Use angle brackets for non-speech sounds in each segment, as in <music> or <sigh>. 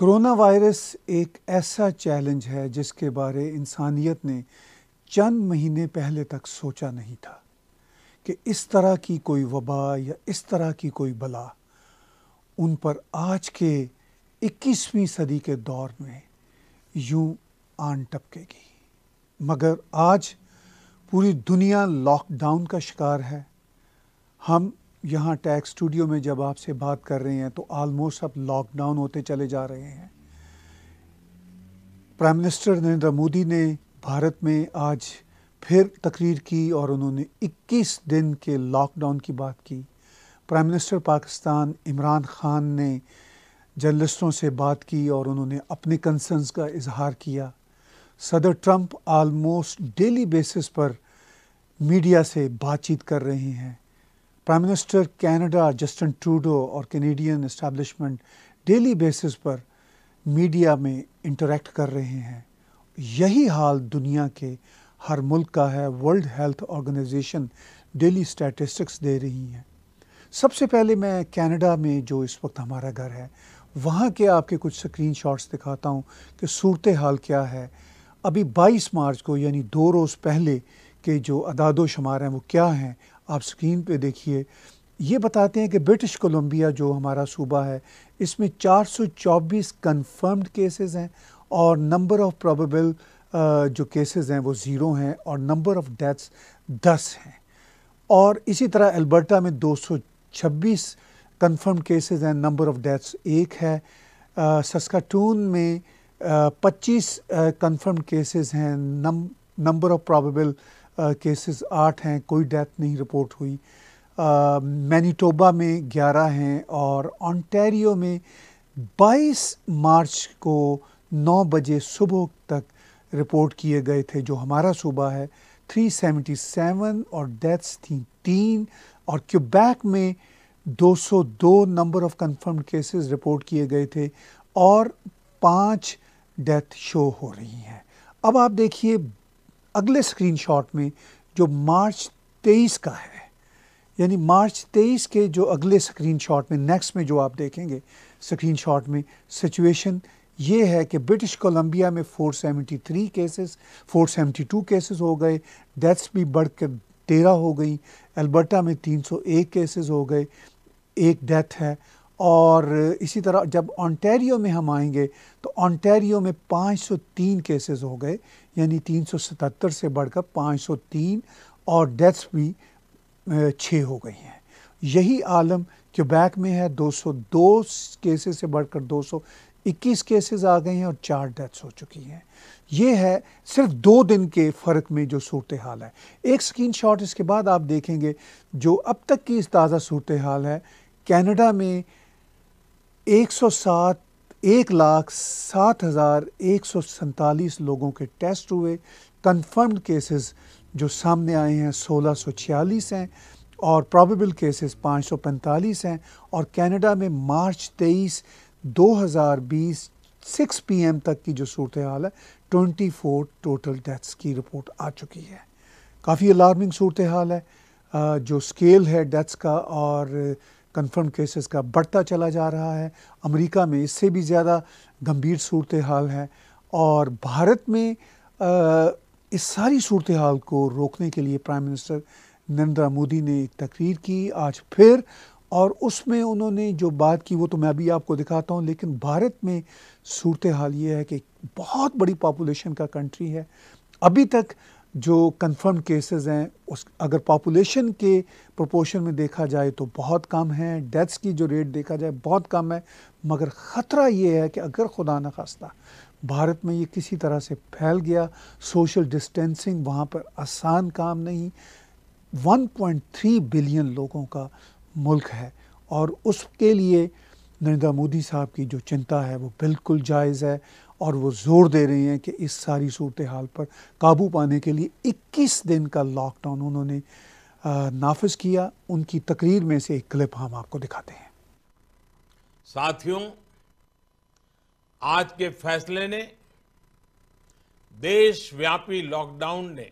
Corona virus एक ऐसा challenge है जिसके बारे इंसानियत ने चंद महीने पहले तक सोचा नहीं था कि इस तरह की कोई वबा या इस तरह की कोई बला उन पर आज के 21वीं सदी के दौर में यूं आन टपकेगी मगर आज पूरी दुनिया लॉकडाउन का शिकार है हम यहाँ टैक्स स्टूडियो में जब आपसे बात कर रहे हैं तो ऑलमोस्ट अब लॉकडाउन होते चले जा रहे हैं प्राइम मिनिस्टर नरेंद्र मोदी ने भारत में आज फिर तकरीर की और उन्होंने 21 दिन के लॉकडाउन की बात की प्राइम मिनिस्टर पाकिस्तान इमरान ख़ान ने जर्नलिस्टों से बात की और उन्होंने अपने कंसर्न्स का इजहार किया सदर ट्रंप आलमोस्ट डेली बेसिस पर मीडिया से बातचीत कर रहे हैं prime minister Canada Justin Trudeau और कैनेडियन इस्टेब्लिशमेंट डेली बेसिस पर मीडिया में इंटरेक्ट कर रहे हैं यही हाल दुनिया के हर मुल्क का है World Health Organization daily statistics दे रही हैं सबसे पहले मैं कनाडा में जो इस वक्त हमारा घर है वहाँ के आपके कुछ शॉट्स दिखाता हूँ कि सूरत हाल क्या है अभी 22 मार्च को यानी दो रोज़ पहले के जो अदादोशुमार हैं वो क्या हैं आप स्क्रीन पे देखिए ये बताते हैं कि ब्रिटिश कोलंबिया जो हमारा सूबा है इसमें 424 कंफर्म्ड केसेस हैं और नंबर ऑफ प्रोबेबल जो केसेस हैं वो ज़ीरो हैं और नंबर ऑफ डेथ्स दस हैं और इसी तरह अल्बर्टा में 226 कंफर्म केसेस हैं नंबर ऑफ डेथ्स एक है सस्काटून में पच्चीस कंफर्म केसेस हैं नंबर ऑफ प्रोबेबल केसेस आठ हैं कोई डेथ नहीं रिपोर्ट हुई मैनीटोबा में ग्यारह हैं और ऑनटेरियो में बाईस मार्च को नौ बजे सुबह तक रिपोर्ट किए गए थे जो हमारा सूबा है 377 और डेथ्स थी तीन और क्यूबैक में 202 number of confirm cases report किए गए थे और पांच डेथ शो हो रही हैं अब आप देखिए अगले स्क्रीनशॉट में जो मार्च तेईस का है यानी मार्च तेईस के जो अगले स्क्रीनशॉट में नेक्स्ट में जो आप देखेंगे स्क्रीनशॉट में सिचुएशन ये है कि ब्रिटिश कोलंबिया में 473 केसेस 472 केसेस हो गए डेथ्स भी बढ़ कर तेरह हो गई अल्बर्टा में 301 केसेस हो गए एक डेथ है और इसी तरह जब ऑनटेरियो में हम आएंगे तो ऑनटेरियो में 503 केसेस हो गए यानी 377 से बढ़कर 503 और डेथ्स भी छः हो गई हैं यही आलम क्यूबैक में है 202 केसेस से बढ़कर 221 केसेस आ गए हैं और चार डेथ्स हो चुकी हैं ये है सिर्फ दो दिन के फ़र्क में जो सूरत हाल है एक स्क्रीन शॉट इसके बाद आप देखेंगे जो अब तक की इस ताज़ा सूरत हाल है कैनेडा में एक सौ सात एक लाख सात हज़ार एक सौ सैंतालीस लोगों के टेस्ट हुए कन्फर्म्ड केसेस जो सामने आए हैं सोलह सौ छियालीस हैं और प्रॉबेबल केसेस पाँच सौ पैंतालीस हैं और कनाडा में मार्च तेईस दो हज़ार बीस सिक्स पी एम तक की जो सूरत हाल है ट्वेंटी फोर टोटल डेथ्स की रिपोर्ट आ चुकी है काफ़ी अलार्मिंग सूरत हाल है जो स्केल है डेथ्स का और कन्फर्म केसेस का बढ़ता चला जा रहा है अमेरिका में इससे भी ज़्यादा गंभीर सूरत हाल है और भारत में आ, इस सारी सूरत हाल को रोकने के लिए प्राइम मिनिस्टर नरेंद्र मोदी ने एक तकरीर की आज फिर और उसमें उन्होंने जो बात की वो तो मैं अभी आपको दिखाता हूँ लेकिन भारत में सूरत हाल ये है कि बहुत बड़ी पॉपुलेशन का कंट्री है अभी तक जो कंफर्म केसेस हैं उस अगर पॉपुलेशन के प्रोपोर्शन में देखा जाए तो बहुत कम है डेथ्स की जो रेट देखा जाए बहुत कम है मगर ख़तरा ये है कि अगर खुदा न खास्ता भारत में ये किसी तरह से फैल गया सोशल डिस्टेंसिंग वहाँ पर आसान काम नहीं 1.3 बिलियन लोगों का मुल्क है और उसके लिए नरेंद्र मोदी साहब की जो चिंता है वो बिल्कुल जायज़ है और वो ज़ोर दे रही हैं कि इस सारी सूरत हाल पर काबू पाने के लिए 21 दिन का लॉकडाउन उन्होंने नाफज किया उनकी तकरीर में से एक क्लिप हम आपको दिखाते हैं साथियों आज के फैसले ने देशव्यापी लॉकडाउन ने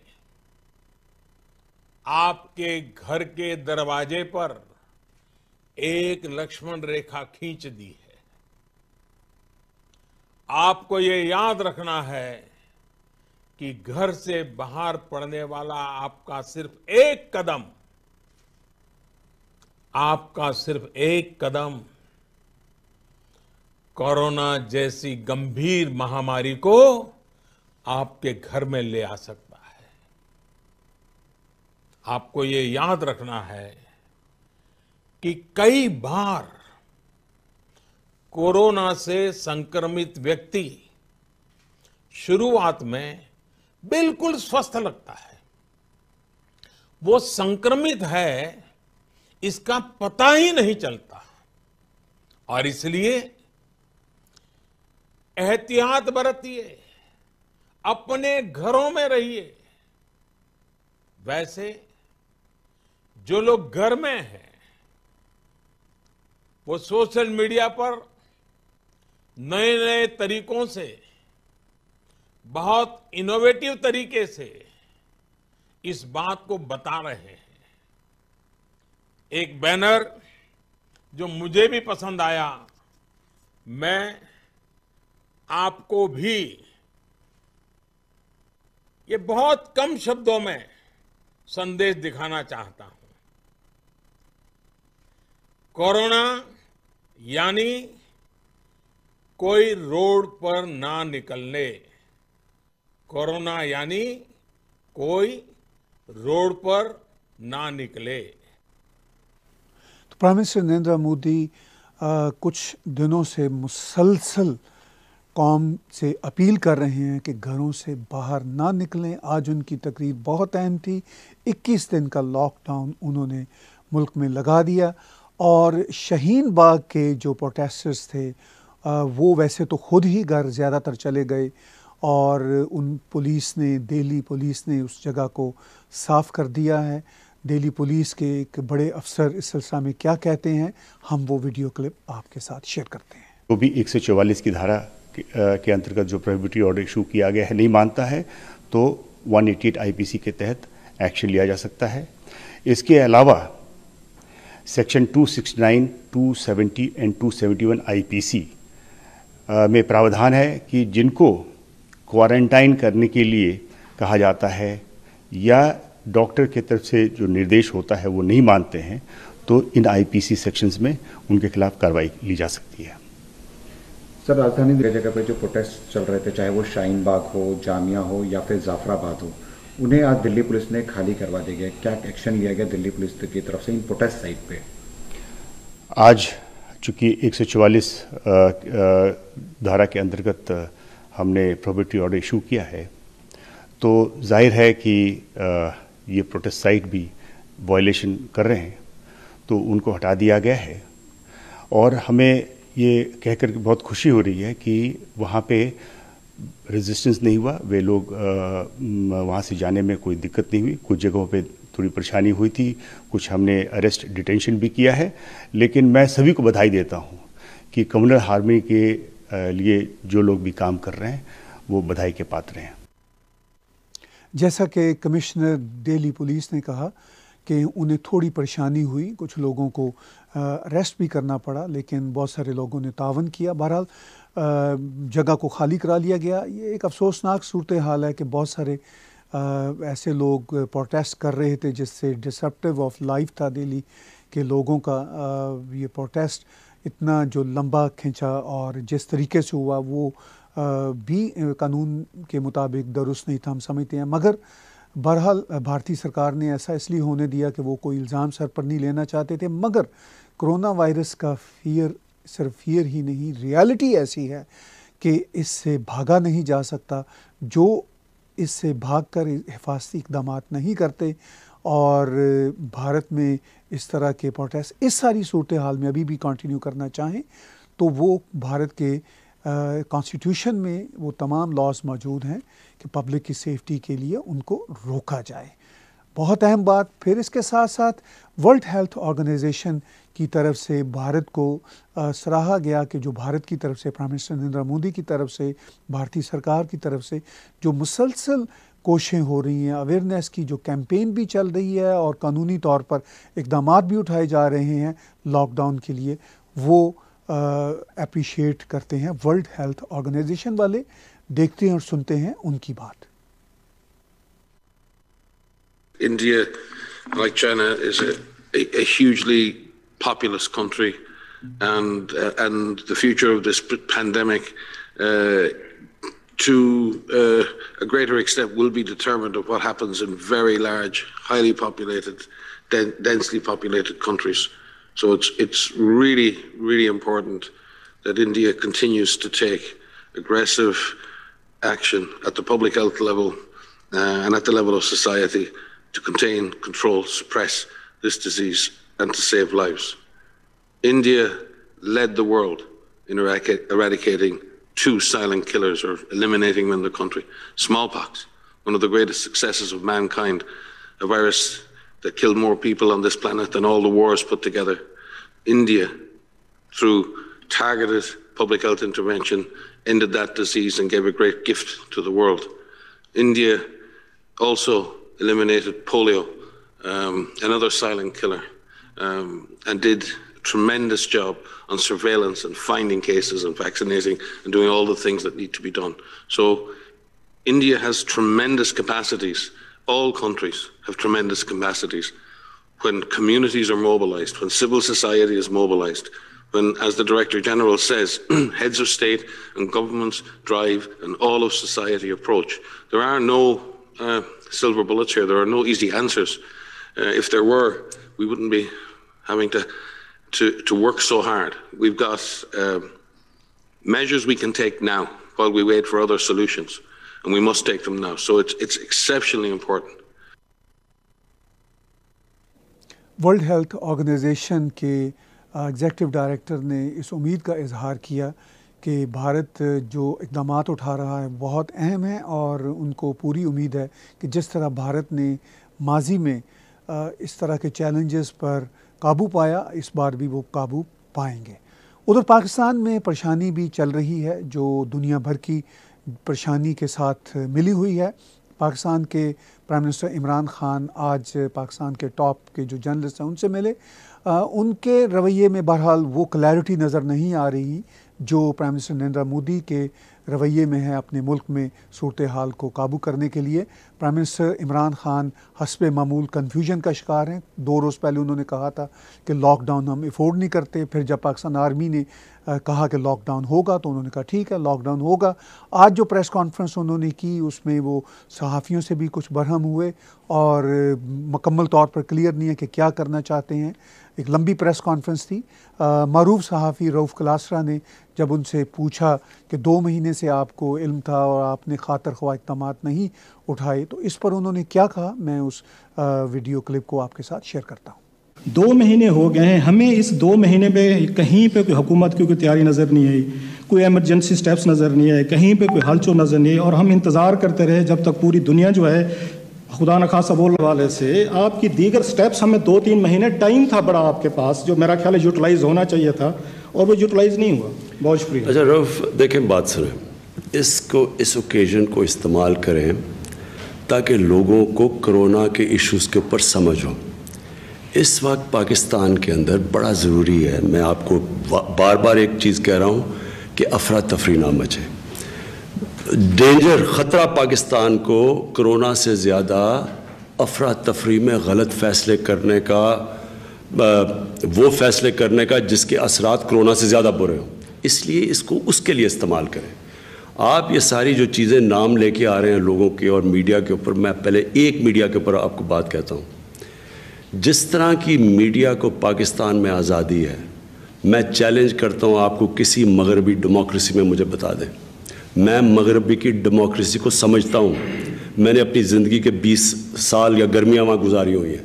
आपके घर के दरवाजे पर एक लक्ष्मण रेखा खींच दी है आपको ये याद रखना है कि घर से बाहर पड़ने वाला आपका सिर्फ एक कदम आपका सिर्फ एक कदम कोरोना जैसी गंभीर महामारी को आपके घर में ले आ सकता है आपको ये याद रखना है कि कई बार कोरोना से संक्रमित व्यक्ति शुरुआत में बिल्कुल स्वस्थ लगता है वो संक्रमित है इसका पता ही नहीं चलता और इसलिए एहतियात बरतिए अपने घरों में रहिए वैसे जो लोग घर में हैं वो सोशल मीडिया पर नए नए तरीकों से बहुत इनोवेटिव तरीके से इस बात को बता रहे हैं एक बैनर जो मुझे भी पसंद आया मैं आपको भी ये बहुत कम शब्दों में संदेश दिखाना चाहता हूं कोरोना यानी कोई रोड पर ना निकलने कोरोना यानी कोई रोड पर ना निकले तो प्राइम मिनिस्टर नरेंद्र मोदी कुछ दिनों से मुसलसल कौम से अपील कर रहे हैं कि घरों से बाहर ना निकलें आज उनकी तकरीर बहुत अहम थी 21 दिन का लॉकडाउन उन्होंने मुल्क में लगा दिया और शहीन बाग के जो प्रोटेस्टर्स थे वो वैसे तो खुद ही घर ज़्यादातर चले गए और उन पुलिस ने दिल्ली पुलिस ने उस जगह को साफ़ कर दिया है दिल्ली पुलिस के एक बड़े अफसर इस सिलसिला में क्या कहते हैं हम वो वीडियो क्लिप आपके साथ शेयर करते हैं जो भी एक की धारा के, अंतर्गत जो प्रोहिबिटी ऑर्डर इशू किया गया है नहीं मानता है तो 188 एटी के तहत एक्शन लिया जा सकता है इसके अलावा सेक्शन 269, 270 एंड 271 आईपीसी में प्रावधान है कि जिनको क्वारंटाइन करने के लिए कहा जाता है या डॉक्टर के तरफ से जो निर्देश होता है वो नहीं मानते हैं तो इन आईपीसी सेक्शंस में उनके खिलाफ कार्रवाई ली जा सकती है सर राजधानी जगह पर जो प्रोटेस्ट चल रहे थे चाहे वो शाहीन बाग हो जामिया हो या फिर जाफराबाद हो उन्हें आज दिल्ली पुलिस ने खाली करवा दिया गया क्या एक्शन लिया गया दिल्ली पुलिस की तरफ से इन प्रोटेस्ट साइट पर आज चूँकि एक धारा के अंतर्गत हमने प्रॉपर्टी ऑर्डर इशू किया है तो जाहिर है कि ये प्रोटेस्ट साइट भी वायलेशन कर रहे हैं तो उनको हटा दिया गया है और हमें ये कहकर बहुत खुशी हो रही है कि वहाँ पे रेजिस्टेंस नहीं हुआ वे लोग वहाँ से जाने में कोई दिक्कत नहीं हुई कुछ जगहों पे थोड़ी परेशानी हुई थी कुछ हमने अरेस्ट डिटेंशन भी किया है लेकिन मैं सभी को बधाई देता हूँ कि कम्युनल हार्मी के लिए जो लोग भी काम कर रहे हैं वो बधाई के पात्र हैं जैसा कि कमिश्नर दिल्ली पुलिस ने कहा कि उन्हें थोड़ी परेशानी हुई कुछ लोगों को अरेस्ट भी करना पड़ा लेकिन बहुत सारे लोगों ने तावन किया बहरहाल जगह को खाली करा लिया गया ये एक अफसोसनाक सूरत हाल है कि बहुत सारे ऐसे लोग प्रोटेस्ट कर रहे थे जिससे डिसप्टिव ऑफ लाइफ था दिल्ली के लोगों का ये प्रोटेस्ट इतना जो लंबा खींचा और जिस तरीके से हुआ वो भी कानून के मुताबिक दुरुस्त नहीं था हम समझते हैं मगर बहरहाल भारतीय सरकार ने ऐसा इसलिए होने दिया कि वो कोई इल्ज़ाम सर पर नहीं लेना चाहते थे मगर कोरोना वायरस का फियर सिर्फ फियर ही नहीं रियलिटी ऐसी है कि इससे भागा नहीं जा सकता जो इससे भागकर हिफाजती इकदाम नहीं करते और भारत में इस तरह के प्रोटेस्ट इस सारी सूरत हाल में अभी भी कंटिन्यू करना चाहें तो वो भारत के कॉन्स्टिट्यूशन में वो तमाम लॉज मौजूद हैं कि पब्लिक की सेफ्टी के लिए उनको रोका जाए बहुत अहम बात फिर इसके साथ साथ वर्ल्ड हेल्थ ऑर्गेनाइजेशन की तरफ से भारत को सराहा गया कि जो भारत की तरफ से प्राइम मिनिस्टर नरेंद्र मोदी की तरफ से भारतीय सरकार की तरफ से जो मुसलसल कोशें हो रही हैं अवेयरनेस की जो कैंपेन भी चल रही है और कानूनी तौर पर इकदाम भी उठाए जा रहे हैं लॉकडाउन के लिए वो अप्रिशिएट करते हैं वर्ल्ड हेल्थ ऑर्गेनाइजेशन वाले देखते हैं और सुनते हैं उनकी बात India, like China, is a, a, a hugely populous country, and uh, and the future of this pandemic. Uh, to uh, a greater extent will be determined of what happens in very large, highly populated, densely populated countries. So it's it's really really important that India continues to take aggressive action at the public health level uh, and at the level of society to contain, control, suppress this disease and to save lives. India led the world in eradicating two silent killers or eliminating them in the country. Smallpox, one of the greatest successes of mankind, a virus that killed more people on this planet than all the wars put together. India, through targeted public health intervention, ended that disease and gave a great gift to the world. India also eliminated polio, um, another silent killer, um, and did a tremendous job on surveillance and finding cases and vaccinating and doing all the things that need to be done. So India has tremendous capacities. All countries have tremendous capacities. When communities are mobilized, when civil society is mobilized, when, as the Director General says, <clears throat> heads of state and governments drive an all of society approach, there are no uh, silver bullets here. There are no easy answers. Uh, if there were, we wouldn't be having to to, to work so hard. We've got uh, measures we can take now while we wait for other solutions, and we must take them now. So it's it's exceptionally important. World Health Organization के executive director ने इस उम्मीद का इजहार किया कि भारत जो इकदाम उठा रहा है बहुत अहम है और उनको पूरी उम्मीद है कि जिस तरह भारत ने माजी में इस तरह के चैलेंजेस पर काबू पाया इस बार भी वो काबू पाएंगे उधर पाकिस्तान में परेशानी भी चल रही है जो दुनिया भर की परेशानी के साथ मिली हुई है पाकिस्तान के प्राइम मिनिस्टर इमरान खान आज पाकिस्तान के टॉप के जो जर्नलिस्ट हैं उनसे मिले आ, उनके रवैये में बहरहाल वो क्लैरिटी नज़र नहीं आ रही जो प्राइम मिनिस्टर नरेंद्र मोदी के रवैये में है अपने मुल्क में सूरत हाल को काबू करने के लिए प्राइम मिनिस्टर इमरान खान हसब मामूल कन्फ्यूजन का शिकार हैं दो रोज़ पहले उन्होंने कहा था कि लॉकडाउन हम अफोर्ड नहीं करते फिर जब पाकिस्तान आर्मी ने कहा कि लॉकडाउन होगा तो उन्होंने कहा ठीक है लॉकडाउन होगा आज जो प्रेस कॉन्फ्रेंस उन्होंने की उसमें वो सहाफ़ियों से भी कुछ बरहम हुए और मकम्मल तौर पर क्लियर नहीं है कि क्या करना चाहते हैं एक लंबी प्रेस कॉन्फ्रेंस थी मरूफ सहाफ़ी रऊफ़ कलासरा ने जब उनसे पूछा कि दो महीने से आपको इल्म था और आपने खातर ख्वा इकदाम नहीं उठाए तो इस पर उन्होंने क्या कहा मैं उस वीडियो क्लिप को आपके साथ शेयर करता हूँ दो महीने हो गए हैं हमें इस दो महीने में कहीं पे कोई हुकूमत की कोई तैयारी नज़र नहीं आई कोई एमरजेंसी स्टेप्स नज़र नहीं आए कहीं पे कोई हलचो नज़र नहीं आई और हम इंतज़ार करते रहे जब तक पूरी दुनिया जो है खुदा न खासा बोल वाले से आपकी दीगर स्टेप्स हमें दो तीन महीने टाइम था बड़ा आपके पास जो मेरा ख्याल है यूटिलाइज़ होना चाहिए था और वो यूटिलाइज़ नहीं हुआ बहुत शुक्रिया अच्छा रफ देखें बात सर इसको इस ओकेज़न को इस्तेमाल करें ताकि लोगों को कोरोना के इश्यूज़ के ऊपर समझ हो इस वक्त पाकिस्तान के अंदर बड़ा ज़रूरी है मैं आपको बार बार एक चीज़ कह रहा हूँ कि अफरा तफरी ना मचे डेंजर ख़तरा पाकिस्तान को कोरोना से ज़्यादा अफरा तफरी में गलत फ़ैसले करने का वो फ़ैसले करने का जिसके असरात कोरोना से ज़्यादा बुरे हों इसलिए इसको उसके लिए इस्तेमाल करें आप ये सारी जो चीज़ें नाम लेके आ रहे हैं लोगों के और मीडिया के ऊपर मैं पहले एक मीडिया के ऊपर आपको बात कहता हूँ जिस तरह की मीडिया को पाकिस्तान में आज़ादी है मैं चैलेंज करता हूँ आपको किसी मगरबी डेमोक्रेसी में मुझे बता दें मैं मगरबी की डेमोक्रेसी को समझता हूँ मैंने अपनी ज़िंदगी के 20 साल या गर्मियाँ वहाँ गुजारी हुई हैं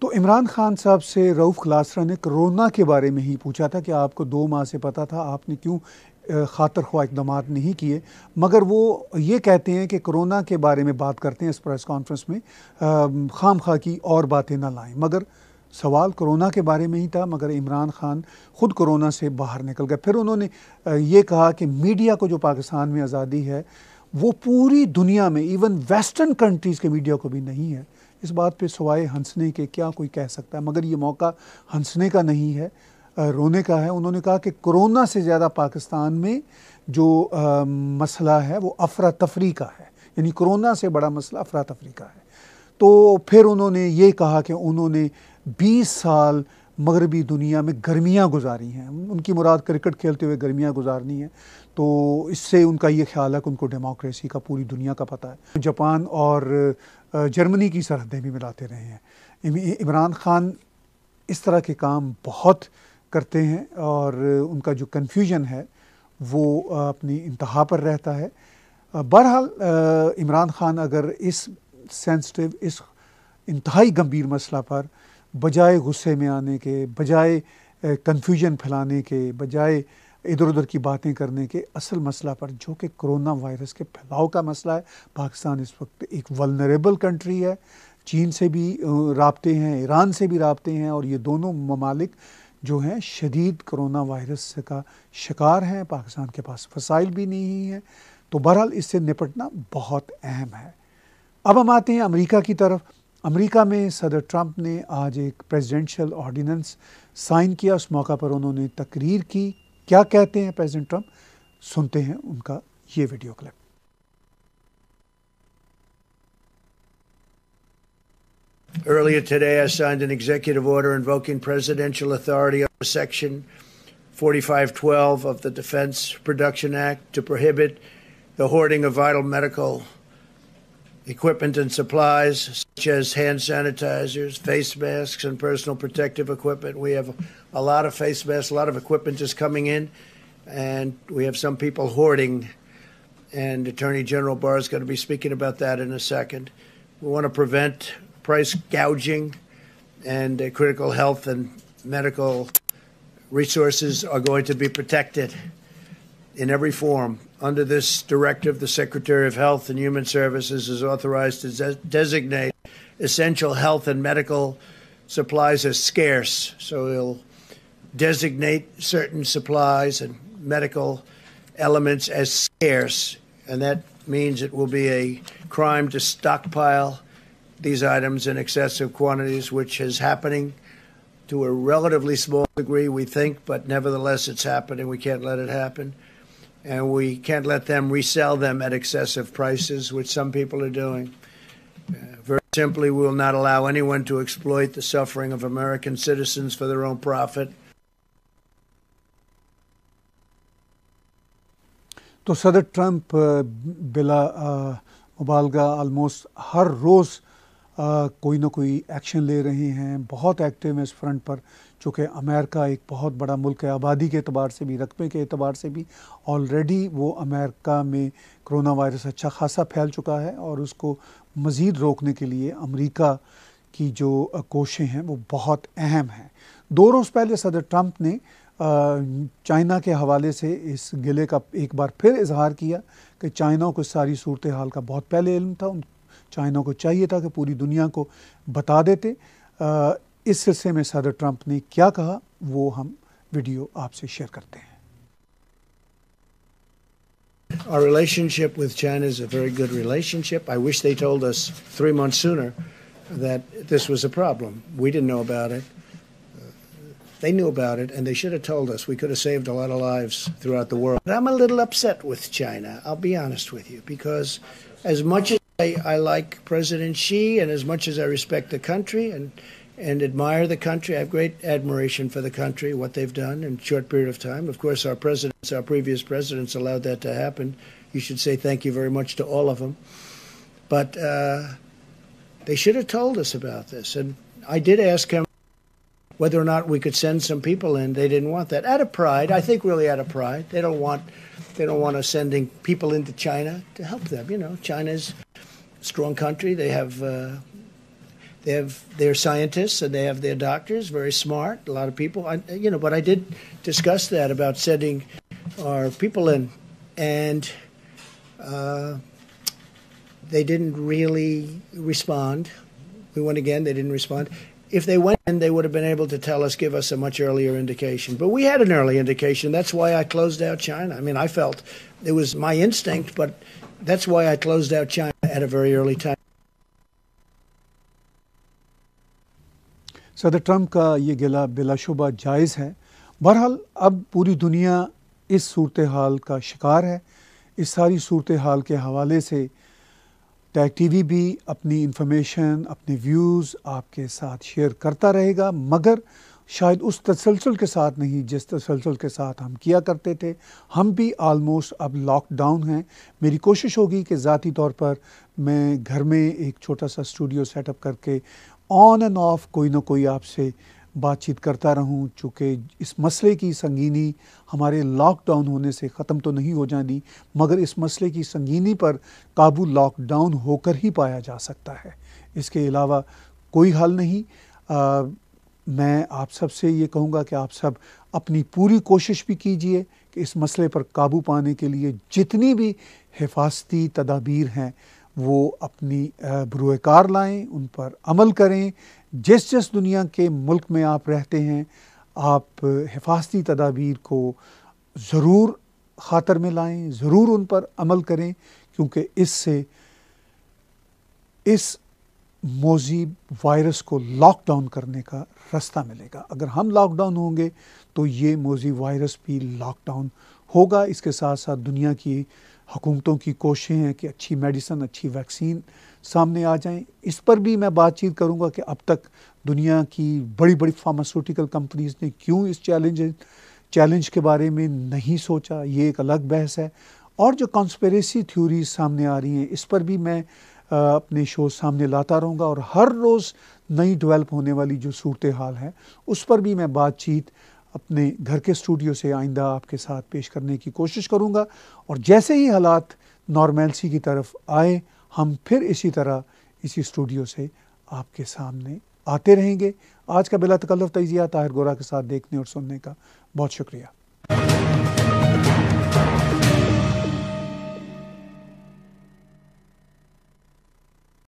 तो इमरान खान साहब से रऊफ़ खलासरा ने कोरोना के बारे में ही पूछा था कि आपको दो माह से पता था आपने क्यों खातर ख्वा इकदाम नहीं किए मगर वो ये कहते हैं कि कोरोना के बारे में बात करते हैं इस प्रेस कॉन्फ्रेंस में खाम खा की और बातें ना लाएं मगर सवाल कोरोना के बारे में ही था मगर इमरान खान ख़ुद कोरोना से बाहर निकल गए फिर उन्होंने ये कहा कि मीडिया को जो पाकिस्तान में आज़ादी है वो पूरी दुनिया में इवन वेस्टर्न कंट्रीज़ के मीडिया को भी नहीं है इस बात पे सवाए हंसने के क्या कोई कह सकता है मगर ये मौका हंसने का नहीं है रोने का है उन्होंने कहा कि कोरोना से ज़्यादा पाकिस्तान में जो आ, मसला है वो अफरा तफरी का है यानी कोरोना से बड़ा मसला अफरा तफरी का है तो फिर उन्होंने ये कहा कि उन्होंने 20 साल मगरबी दुनिया में गर्मियाँ गुजारी हैं उनकी मुराद क्रिकेट खेलते हुए गर्मियाँ गुजारनी है तो इससे उनका ये ख्याल है कि उनको डेमोक्रेसी का पूरी दुनिया का पता है जापान और जर्मनी की सरहदें भी मिलाते रहे हैं इमरान खान इस तरह के काम बहुत करते हैं और उनका जो कन्फ्यूजन है वो अपनी इंतहा पर रहता है बहरहाल इमरान ख़ान अगर इस सेंसटिव इस इंतहाई गंभीर मसला पर बजाय गुस्से में आने के बजाय कन्फ्यूजन फैलाने के बजाय इधर उधर की बातें करने के असल मसला पर जो कि कोरोना वायरस के फैलाव का मसला है पाकिस्तान इस वक्त एक वलनरेबल कंट्री है चीन से भी रबते हैं ईरान से भी रबते हैं और ये दोनों ममालिक जो हैं शदीद करोना वायरस का शिकार हैं पाकिस्तान के पास फसाइल भी नहीं है तो बहरहाल इससे निपटना बहुत अहम है अब हम आते हैं अमेरिका की तरफ अमेरिका में सदर ट्रंप ने आज एक प्रेसिडेंशियल ऑर्डिनेंस साइन किया उस मौका पर उन्होंने तकरीर की क्या कहते हैं प्रेसिडेंट ट्रंप सुनते हैं उनका ये video clip Earlier today, I signed an executive order invoking presidential authority under Section 4512 of the Defense Production Act to prohibit the hoarding of vital medical equipment and supplies, such as hand sanitizers, face masks, and personal protective equipment. We have a lot of face masks, a lot of equipment is coming in, and we have some people hoarding. And Attorney General Barr is going to be speaking about that in a second. We want to prevent price gouging and uh, critical health and medical resources are going to be protected in every form. Under this directive, the Secretary of Health and Human Services is authorized to de designate essential health and medical supplies as scarce. So he'll designate certain supplies and medical elements as scarce, and that means it will be a crime to stockpile these items in excessive quantities, which is happening to a relatively small degree, we think, but nevertheless, it's happening. We can't let it happen. And we can't let them resell them at excessive prices, which some people are doing. Uh, very simply, we will not allow anyone to exploit the suffering of American citizens for their own profit. तो सदर Trump बिला Mubalga, almost हर कोई ना कोई action ले रहे हैं बहुत एक्टिव हैं इस फ्रंट पर चूँकि अमेरिका एक बहुत बड़ा मुल्क है आबादी के अतबार से भी रकबे के अतबार से भी ऑलरेडी वो अमेरिका में करोना वायरस अच्छा खासा फैल चुका है और उसको मज़ीद रोकने के लिए अमरीका की जो कोशें हैं वो बहुत अहम हैं दो रोज़ पहले सदर ट्रंप ने चाइना के हवाले से इस गिले का एक बार फिर इजहार किया कि चाइना को सारी सूरत हाल का बहुत पहले इल्म था उन Our relationship with China is a very good relationship. I wish they told us three months sooner that this was a problem. We didn't know about it. They knew about it, and they should have told us. We could have saved a lot of lives throughout the world. But I'm a little upset with China, I'll be honest with you, because as much as I, I, like President Xi, and as much as I respect the country and and admire the country, I have great admiration for the country, what they've done in a short period of time. Of course, our presidents, our previous presidents, allowed that to happen. You should say thank you very much to all of them. But uh, they should have told us about this. And I did ask him whether or not we could send some people in. They didn't want that. Out of pride, I think really out of pride. They don't want they don't want us sending people into China to help them. You know, China's strong country. They have uh, they have their scientists and they have their doctors, very smart, a lot of people. I, you know, but I did discuss that about sending our people in, and uh, they didn't really respond. We went again; they didn't respond. If they went in, they would have been able to tell us, give us a much earlier indication. But we had an early indication. That's why I closed out China. I mean, I felt it was my instinct, but that's why I closed out China. at a very early time. सदर Trump का ये गिला बिलाशुबा जायज़ है बहरहाल अब पूरी दुनिया इस सूरत हाल का शिकार है इस सारी सूरत हाल के हवाले से टैग टीवी भी अपनी इंफॉर्मेशन अपने व्यूज़ आपके साथ शेयर करता रहेगा मगर शायद उस तसलसल के साथ नहीं जिस तसलसल के साथ हम किया करते थे हम भी आलमोस्ट अब लॉकडाउन हैं मेरी कोशिश होगी कि ज़ाती तौर पर मैं घर में एक छोटा सा स्टूडियो सेटअप करके ऑन एंड ऑफ कोई ना कोई आपसे बातचीत करता रहूं चूँकि इस मसले की संगीनी हमारे लॉकडाउन होने से ख़त्म तो नहीं हो जानी मगर इस मसले की संगीनी पर काबू लॉकडाउन होकर ही पाया जा सकता है इसके अलावा कोई हल नहीं आ, मैं आप सब से ये कहूँगा कि आप सब अपनी पूरी कोशिश भी कीजिए कि इस मसले पर काबू पाने के लिए जितनी भी हिफाजती तदाबीर हैं वो अपनी बुरकार लाएँ उन पर अमल करें जिस जिस दुनिया के मुल्क में आप रहते हैं आप हिफाजती तदाबीर को ज़रूर ख़ातर में लाएँ ज़रूर उन पर अमल करें क्योंकि इससे इस मोजी वायरस को लॉकडाउन करने का रास्ता मिलेगा अगर हम लॉकडाउन होंगे तो ये मोजी वायरस भी लॉकडाउन होगा इसके साथ साथ दुनिया की हुकूमतों की कोशिशें हैं कि अच्छी मेडिसन अच्छी वैक्सीन सामने आ जाएं इस पर भी मैं बातचीत करूंगा कि अब तक दुनिया की बड़ी बड़ी फार्मास्यूटिकल कंपनीज ने क्यों इस चैलेंज चैलेंज के बारे में नहीं सोचा ये एक अलग बहस है और जो कॉन्स्परेसी थ्योरी सामने आ रही हैं इस पर भी मैं अपने शो सामने लाता रहूँगा और हर रोज़ नई डेवलप होने वाली जो सूरत हाल है उस पर भी मैं बातचीत अपने घर के स्टूडियो से आइंदा आपके साथ पेश करने की कोशिश करूँगा और जैसे ही हालात नॉर्मेलसी की तरफ आए हम फिर इसी तरह इसी स्टूडियो से आपके सामने आते रहेंगे आज का बिला तकल्लफ तजिया ताहिर गोरा के साथ देखने और सुनने का बहुत शुक्रिया